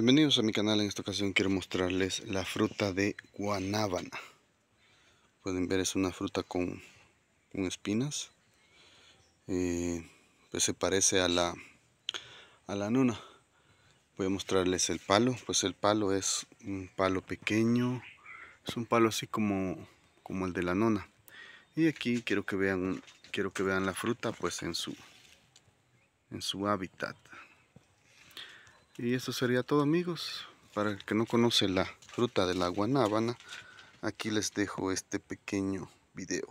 Bienvenidos a mi canal, en esta ocasión quiero mostrarles la fruta de guanábana. Pueden ver es una fruta con, espinas. Eh, pues se parece a la, a la nuna. Voy a mostrarles el palo, pues el palo es un palo pequeño. Es un palo así como, como el de la nona. Y aquí quiero que vean, quiero que vean la fruta pues en su, en su hábitat, y eso sería todo amigos. Para el que no conoce la fruta de la guanábana, aquí les dejo este pequeño video.